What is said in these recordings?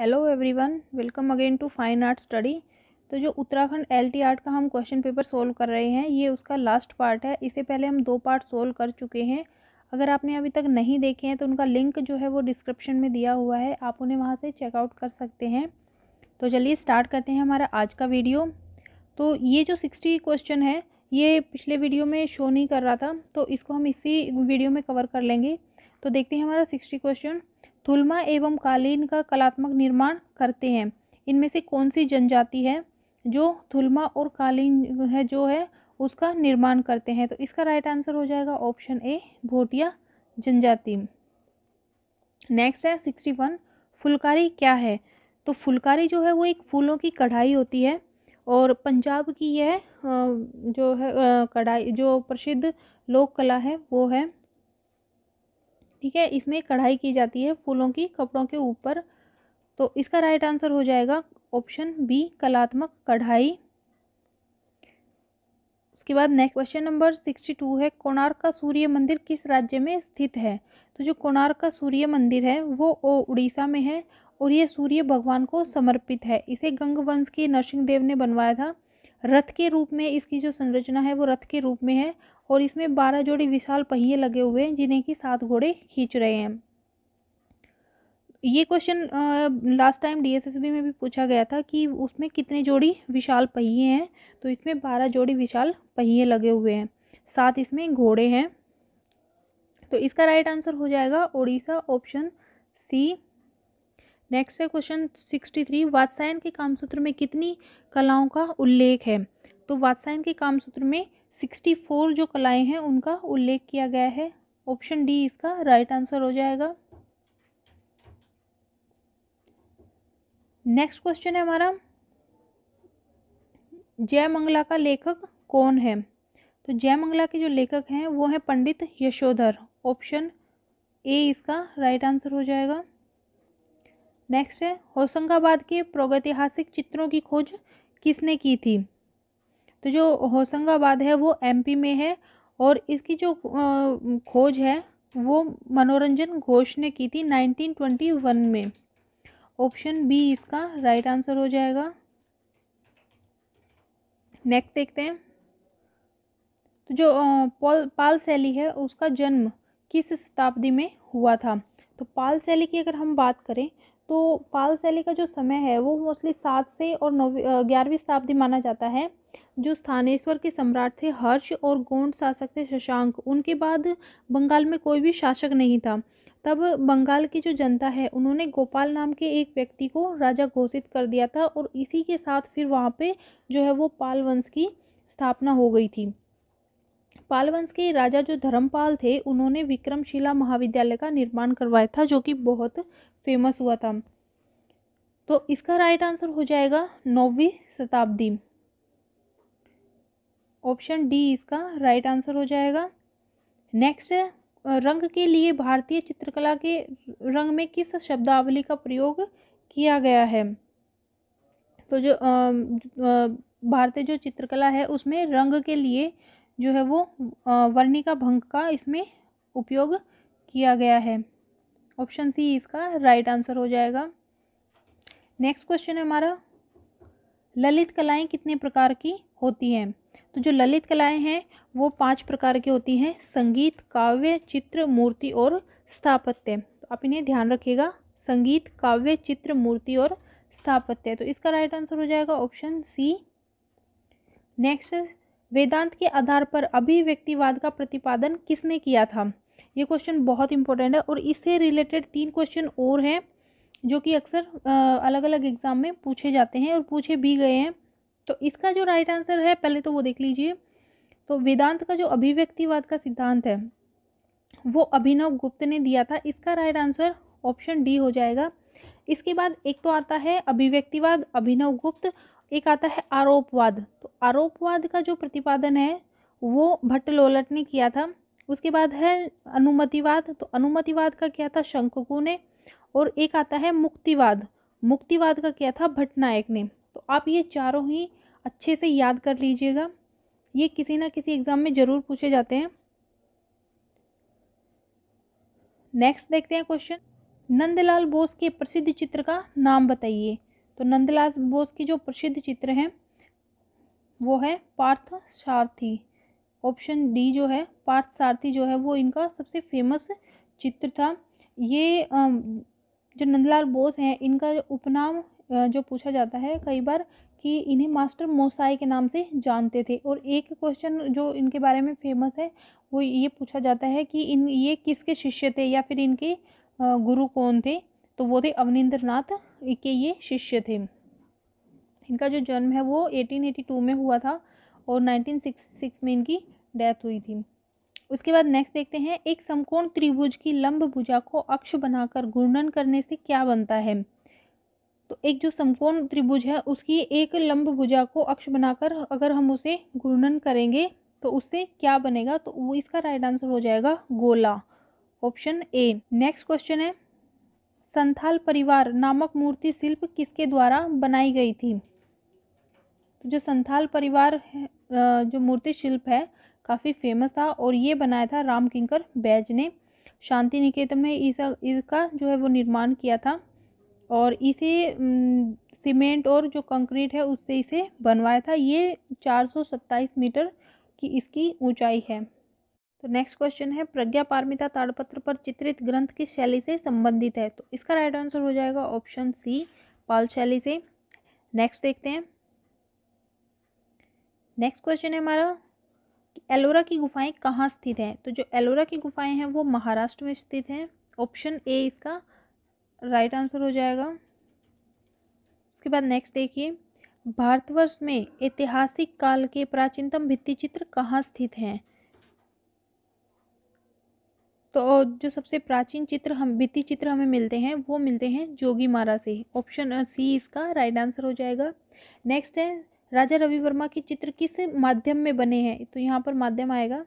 hello everyone welcome again to fine art study तो जो Uttarakhand LT art का हम क्वेश्चन पेपर सोल्व कर रहे हैं ये उसका लास्ट पार्ट है इससे पहले हम दो पार्ट सोल्व कर चुके हैं अगर आपने अभी तक नहीं देखे हैं तो उनका लिंक जो है वो डिस्क्रिप्शन में दिया हुआ है आप उन्हें वहाँ से चेकआउट कर सकते हैं तो चलिए स्टार्ट करते हैं हमारा आज का वीडियो तो ये जो सिक्सटी क्वेश्चन है ये पिछले वीडियो में शो नहीं कर रहा था तो इसको हम इसी वीडियो में कवर कर लेंगे तो देखते हैं हमारा सिक्सटी क्वेश्चन थुलमा एवं कालीन का कलात्मक निर्माण करते हैं इनमें से कौन सी जनजाति है जो थुलमा और कालीन है जो है उसका निर्माण करते हैं तो इसका राइट आंसर हो जाएगा ऑप्शन ए भोटिया जनजाति नेक्स्ट है सिक्सटी वन फुलकारी क्या है तो फुलकारी जो है वो एक फूलों की कढ़ाई होती है और पंजाब की यह जो है कढ़ाई जो प्रसिद्ध लोक कला है वो है ठीक है इसमें कढ़ाई की जाती है फूलों की कपड़ों के ऊपर तो इसका राइट आंसर हो जाएगा ऑप्शन बी कलात्मक कढ़ाई उसके बाद next question number sixty two है कोणार्क का सूर्य मंदिर किस राज्य में स्थित है तो जो कोणार्क का सूर्य मंदिर है वो उड़ीसा में है और ये सूर्य भगवान को समर्पित है इसे गंग वंश के नरसिंह देव ने बनवाया था रथ के रूप में इसकी जो संरचना है वो रथ के रूप में है और इसमें बारह जोड़ी विशाल पहिए लगे हुए हैं जिन्हें कि सात घोड़े खींच रहे हैं ये क्वेश्चन लास्ट टाइम डीएसएसबी में भी पूछा गया था कि उसमें कितने जोड़ी विशाल पहिए हैं तो इसमें बारह जोड़ी विशाल पहिए लगे हुए हैं साथ इसमें घोड़े हैं तो इसका राइट आंसर हो जाएगा ओडिशा ऑप्शन सी नेक्स्ट है क्वेश्चन सिक्सटी थ्री वात्सायन के कामसूत्र में कितनी कलाओं का उल्लेख है तो वात्सायन के कामसूत्र में सिक्सटी फोर जो कलाएँ हैं उनका उल्लेख किया गया है ऑप्शन डी इसका राइट आंसर हो जाएगा नेक्स्ट क्वेश्चन है हमारा जयमंगला का लेखक कौन है तो जयमंगला के जो लेखक हैं वो हैं पंडित यशोधर ऑप्शन ए इसका राइट आंसर हो जाएगा नेक्स्ट है होशंगाबाद के प्रगतिहासिक चित्रों की खोज किसने की थी तो जो होशंगाबाद है वो एमपी में है और इसकी जो खोज है वो मनोरंजन घोष ने की थी 1921 में ऑप्शन बी इसका राइट आंसर हो जाएगा नेक्स्ट देखते हैं तो जो पॉल पाल सैली है उसका जन्म किस शताब्दी में हुआ था तो पाल सैली की अगर हम बात करें तो पाल शैली का जो समय है वो मोस्टली सात से और नौ ग्यारहवीं शताब्दी माना जाता है जो स्थानेश्वर के सम्राट थे हर्ष और गोंड शासक थे शशांक उनके बाद बंगाल में कोई भी शासक नहीं था तब बंगाल की जो जनता है उन्होंने गोपाल नाम के एक व्यक्ति को राजा घोषित कर दिया था और इसी के साथ फिर वहाँ पे जो है वो पाल वंश की स्थापना हो गई थी पालवंश के राजा जो धर्मपाल थे उन्होंने विक्रमशिला महाविद्यालय का निर्माण करवाया था जो कि बहुत फेमस हुआ था तो इसका राइट आंसर हो जाएगा नौवीं शताब्दी ऑप्शन डी इसका राइट आंसर हो जाएगा नेक्स्ट रंग के लिए भारतीय चित्रकला के रंग में किस शब्दावली का प्रयोग किया गया है तो जो भारतीय जो चित्रकला है उसमें रंग के लिए जो है वो वर्णिका भंग का इसमें उपयोग किया गया है ऑप्शन सी इसका राइट आंसर हो जाएगा नेक्स्ट क्वेश्चन है हमारा ललित कलाएं कितने प्रकार की होती हैं तो जो ललित कलाएं हैं वो पांच प्रकार की होती हैं संगीत काव्य चित्र मूर्ति और स्थापत्य तो आप इन्हें ध्यान रखिएगा संगीत काव्य चित्र मूर्ति और स्थापत्य तो इसका राइट आंसर हो जाएगा ऑप्शन सी नेक्स्ट वेदांत के आधार पर अभिव्यक्तिवाद का प्रतिपादन किसने किया था ये क्वेश्चन बहुत इंपॉर्टेंट है और इससे रिलेटेड तीन क्वेश्चन और हैं जो कि अक्सर अलग अलग एग्ज़ाम में पूछे जाते हैं और पूछे भी गए हैं तो इसका जो राइट आंसर है पहले तो वो देख लीजिए तो वेदांत का जो अभिव्यक्तिवाद का सिद्धांत है वो अभिनव गुप्त ने दिया था इसका राइट आंसर ऑप्शन डी हो जाएगा इसके बाद एक तो आता है अभिव्यक्तिवाद अभिनव गुप्त एक आता है आरोपवाद तो आरोपवाद का जो प्रतिपादन है वो भट्ट लोलट ने किया था उसके बाद है अनुमतिवाद तो अनुमतिवाद का किया था शंकु ने और एक आता है मुक्तिवाद मुक्तिवाद का किया था भट्टनायक ने तो आप ये चारों ही अच्छे से याद कर लीजिएगा ये किसी ना किसी एग्ज़ाम में ज़रूर पूछे जाते हैं नेक्स्ट देखते हैं क्वेश्चन नंदलाल बोस के प्रसिद्ध चित्र का नाम बताइए तो नंदलाल बोस की जो प्रसिद्ध चित्र हैं वो है पार्थ सारथी ऑप्शन डी जो है पार्थ सारथी जो है वो इनका सबसे फेमस चित्र था ये जो नंदलाल बोस हैं इनका जो उपनाम जो पूछा जाता है कई बार कि इन्हें मास्टर मोसाई के नाम से जानते थे और एक क्वेश्चन जो इनके बारे में फेमस है वो ये पूछा जाता है कि इन ये किसके शिष्य थे या फिर इनके गुरु कौन थे तो वो थे अवनिंद्र नाथ के ये शिष्य थे इनका जो जन्म है वो 1882 में हुआ था और 1966 में इनकी डेथ हुई थी उसके बाद नेक्स्ट देखते हैं एक समकोण त्रिभुज की लंब भुजा को अक्ष बनाकर घूर्णन करने से क्या बनता है तो एक जो समकोण त्रिभुज है उसकी एक लंब भुजा को अक्ष बनाकर अगर हम उसे घूर्णन करेंगे तो उससे क्या बनेगा तो वो इसका राइट आंसर हो जाएगा गोला ऑप्शन ए नेक्स्ट क्वेश्चन है संथाल परिवार नामक मूर्ति शिल्प किसके द्वारा बनाई गई थी तो जो संथाल परिवार जो मूर्ति शिल्प है काफ़ी फेमस था और ये बनाया था राम किंकर बैज ने शांति निकेतन में इस इसका जो है वो निर्माण किया था और इसे सीमेंट और जो कंक्रीट है उससे इसे बनवाया था ये चार सौ सत्ताईस मीटर की इसकी ऊंचाई है तो नेक्स्ट क्वेश्चन है प्रज्ञा पारमिता ताड़पत्र पर चित्रित ग्रंथ की शैली से संबंधित है तो इसका राइट आंसर हो जाएगा ऑप्शन सी पाल शैली से नेक्स्ट देखते हैं नेक्स्ट क्वेश्चन है हमारा एलोरा की गुफाएं कहाँ स्थित हैं तो जो एलोरा की गुफाएं हैं वो महाराष्ट्र में स्थित हैं ऑप्शन ए इसका राइट आंसर हो जाएगा उसके बाद नेक्स्ट देखिए भारतवर्ष में ऐतिहासिक काल के प्राचीनतम भित्ति चित्र कहाँ स्थित हैं तो जो सबसे प्राचीन चित्र हम भित्ति चित्र हमें मिलते हैं वो मिलते हैं जोगी मारा से ऑप्शन सी इसका राइट आंसर हो जाएगा नेक्स्ट है राजा रवि वर्मा के चित्र किस माध्यम में बने हैं तो यहाँ पर माध्यम आएगा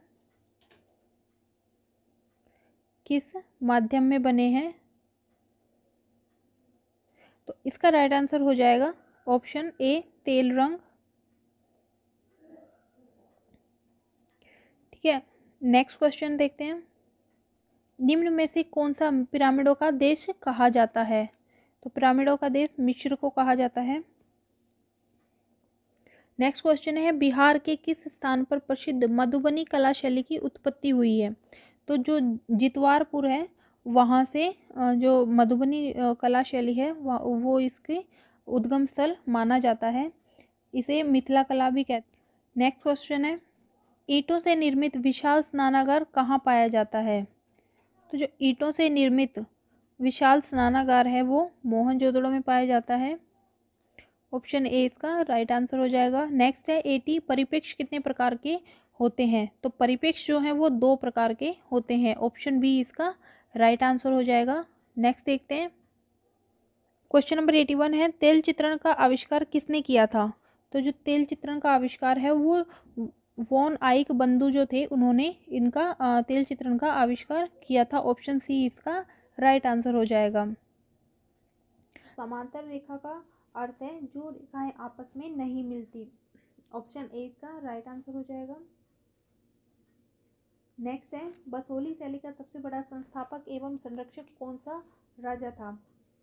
किस माध्यम में बने हैं तो इसका राइट आंसर हो जाएगा ऑप्शन ए तेल रंग ठीक है नेक्स्ट क्वेश्चन देखते हैं निम्न में से कौन सा पिरामिडों का देश कहा जाता है तो पिरामिडों का देश मिश्र को कहा जाता है नेक्स्ट क्वेश्चन है बिहार के किस स्थान पर प्रसिद्ध मधुबनी कला शैली की उत्पत्ति हुई है तो जो जितवारपुर है वहाँ से जो मधुबनी कला शैली है वो इसके उद्गम स्थल माना जाता है इसे मिथिला कला भी कहते हैं नेक्स्ट क्वेश्चन है ईंटों से निर्मित विशाल स्नानागार कहाँ पाया जाता है तो जो ईंटों से निर्मित विशाल स्नानागार है वो मोहनजोदड़ो में पाया जाता है ऑप्शन ए इसका राइट आंसर हो जाएगा नेक्स्ट है एटी परिपेक्ष कितने प्रकार के होते हैं तो परिपेक्ष जो है वो दो प्रकार के होते हैं ऑप्शन बी इसका राइट आंसर हो जाएगा नेक्स्ट देखते हैं क्वेश्चन नंबर एटी वन है तेल चित्रण का आविष्कार किसने किया था तो जो तेल चित्रण का आविष्कार है वो वॉन आइक बंधु जो थे उन्होंने इनका तेल चित्रण का आविष्कार किया था ऑप्शन सी इसका राइट आंसर हो जाएगा समांतर रेखा का अर्थ है जो रेखाएं आपस में नहीं मिलती ऑप्शन ए इसका राइट आंसर हो जाएगा नेक्स्ट है बसोली शैली का सबसे बड़ा संस्थापक एवं संरक्षक कौन सा राजा था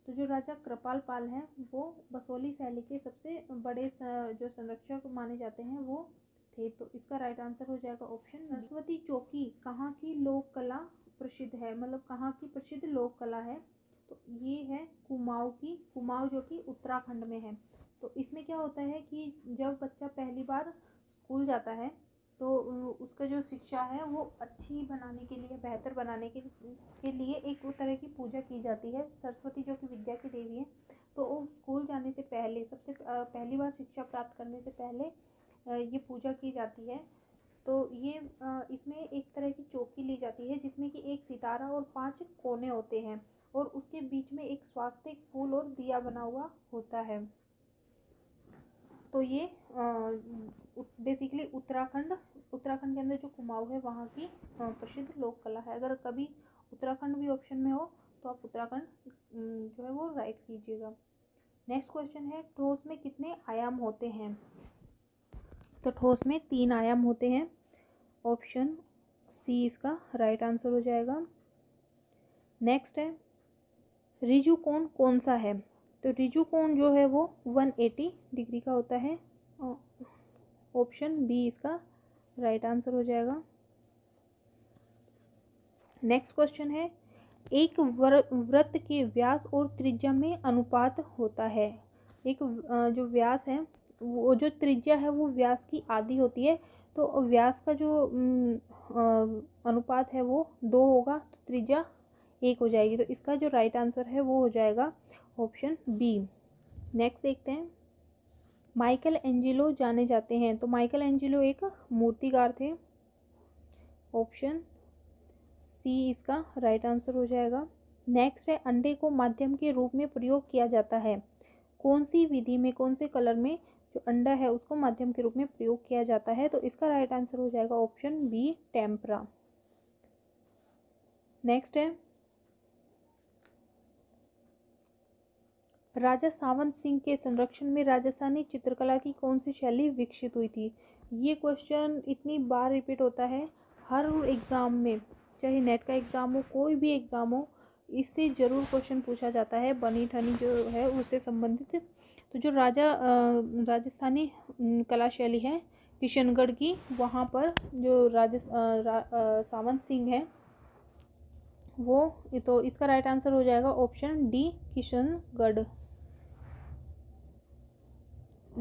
तो जो राजा कृपाल पाल हैं वो बसोली शैली के सबसे बड़े जो संरक्षक माने जाते हैं वो थे तो इसका राइट आंसर हो जाएगा ऑप्शन सरस्वती चौकी कहाँ की लोक कला प्रसिद्ध है मतलब कहाँ की प्रसिद्ध लोक कला है तो ये है कुमाऊँ की कुमाऊँ जो कि उत्तराखंड में है तो इसमें क्या होता है कि जब बच्चा पहली बार स्कूल जाता है तो उसका जो शिक्षा है वो अच्छी बनाने के लिए बेहतर बनाने के के लिए एक तरह की पूजा की जाती है सरस्वती जो कि विद्या की देवी है तो वो स्कूल जाने से पहले सबसे पहली बार शिक्षा प्राप्त करने से पहले ये पूजा की जाती है तो ये इसमें एक तरह की चौकी ली जाती है जिसमें कि एक सितारा और पांच कोने होते हैं और उसके बीच में एक स्वास्थ्य फूल और दिया बना हुआ होता है तो ये बेसिकली उत्तराखंड उत्तराखंड के अंदर जो कुमाऊ है वहाँ की प्रसिद्ध लोक कला है अगर कभी उत्तराखंड भी ऑप्शन में हो तो आप उत्तराखंड जो है वो राइट कीजिएगा नेक्स्ट क्वेश्चन है ठोस में कितने आयाम होते हैं तो ठोस में तीन आयाम होते हैं ऑप्शन सी इसका राइट आंसर हो जाएगा नेक्स्ट है रिजु कोण कौन सा है तो रिजु कोण जो है वो वन एटी डिग्री का होता है ऑप्शन बी इसका राइट आंसर हो जाएगा नेक्स्ट क्वेश्चन है एक व्रत के व्यास और त्रिज्या में अनुपात होता है एक जो व्यास है वो जो त्रिज्या है वो व्यास की आधी होती है तो व्यास का जो अनुपात है वो दो होगा तो त्रिज्या एक हो जाएगी तो इसका जो राइट आंसर है वो हो जाएगा ऑप्शन बी नेक्स्ट देखते हैं माइकल एंजिलो जाने जाते हैं तो माइकल एंजिलो एक मूर्तिकार थे ऑप्शन सी इसका राइट आंसर हो जाएगा नेक्स्ट है अंडे को माध्यम के रूप में प्रयोग किया जाता है कौन सी विधि में कौन से कलर में जो अंडा है उसको माध्यम के रूप में प्रयोग किया जाता है तो इसका राइट आंसर हो जाएगा ऑप्शन बी टेम्परा नेक्स्ट है राजा सावंत सिंह के संरक्षण में राजस्थानी चित्रकला की कौन सी शैली विकसित हुई थी ये क्वेश्चन इतनी बार रिपीट होता है हर एग्ज़ाम में चाहे नेट का एग्ज़ाम हो कोई भी एग्ज़ाम हो इससे ज़रूर क्वेश्चन पूछा जाता है बनी ठनी जो है उससे संबंधित तो जो राजा राजस्थानी कला शैली है किशनगढ़ की वहाँ पर जो राज सावंत सिंह है वो तो इसका राइट आंसर हो जाएगा option D Kishangarh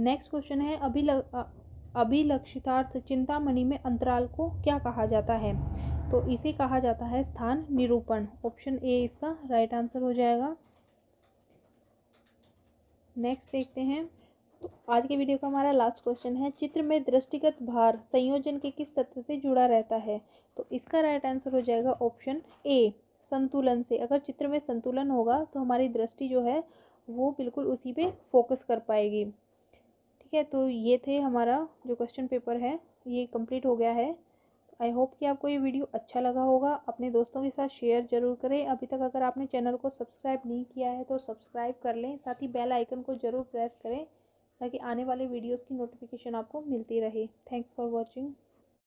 next question है अभिलग अभिलक्षितार्थ चिंतामणि में अंतराल को क्या कहा जाता है तो इसे कहा जाता है स्थान निरूपण ऑप्शन ए इसका राइट आंसर हो जाएगा नेक्स्ट देखते हैं तो आज के वीडियो का हमारा लास्ट क्वेश्चन है चित्र में दृष्टिगत भार संयोजन के किस तत्व से जुड़ा रहता है तो इसका राइट आंसर हो जाएगा ऑप्शन ए संतुलन से अगर चित्र में संतुलन होगा तो हमारी दृष्टि जो है वो बिल्कुल उसी पे फोकस कर पाएगी ठीक है तो ये थे हमारा जो क्वेश्चन पेपर है ये कंप्लीट हो गया है आई होप कि आपको ये वीडियो अच्छा लगा होगा अपने दोस्तों के साथ शेयर जरूर करें अभी तक अगर आपने चैनल को सब्सक्राइब नहीं किया है तो सब्सक्राइब कर लें साथ ही बेल आइकन को ज़रूर प्रेस करें ताकि आने वाले वीडियोज़ की नोटिफिकेशन आपको मिलती रहे थैंक्स फॉर वॉचिंग